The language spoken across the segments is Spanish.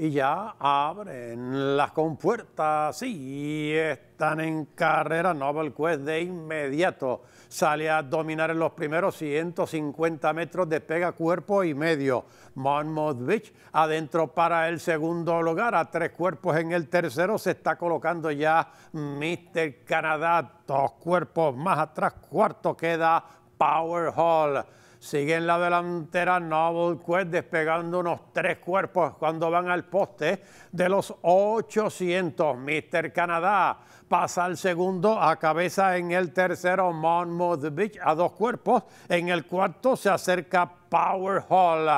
y ya abren las compuertas y están en carrera. Nobel Quest de inmediato sale a dominar en los primeros 150 metros, de pega cuerpo y medio. Monmouth Beach adentro para el segundo lugar, a tres cuerpos en el tercero. Se está colocando ya Mister Canadá, dos cuerpos más atrás, cuarto queda Power Hall sigue en la delantera Noble Quest despegando unos tres cuerpos cuando van al poste de los 800. Mister Canadá pasa al segundo a cabeza en el tercero Monmouth Beach a dos cuerpos. En el cuarto se acerca Power Hall.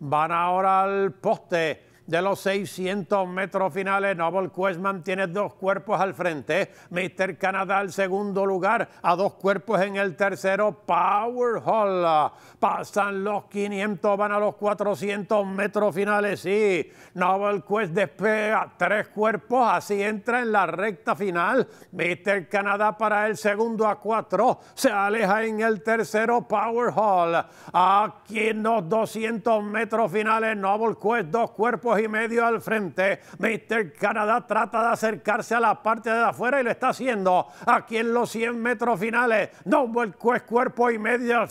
Van ahora al poste de los 600 metros finales, Noble Quest mantiene dos cuerpos al frente. Mr. Canadá al segundo lugar, a dos cuerpos en el tercero. Power Hall. Pasan los 500, van a los 400 metros finales. Sí, Noble Quest despega tres cuerpos, así entra en la recta final. Mr. Canadá para el segundo a cuatro. Se aleja en el tercero. Power Hall. Aquí en los 200 metros finales, Noble Quest, dos cuerpos y medio al frente. Mr. Canadá trata de acercarse a la parte de afuera y lo está haciendo. Aquí en los 100 metros finales, Noble Quest cuerpo y medio al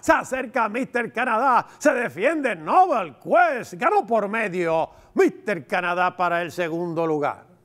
Se acerca Mr. Canadá, se defiende Noble Quest, ganó por medio. Mr. Canadá para el segundo lugar.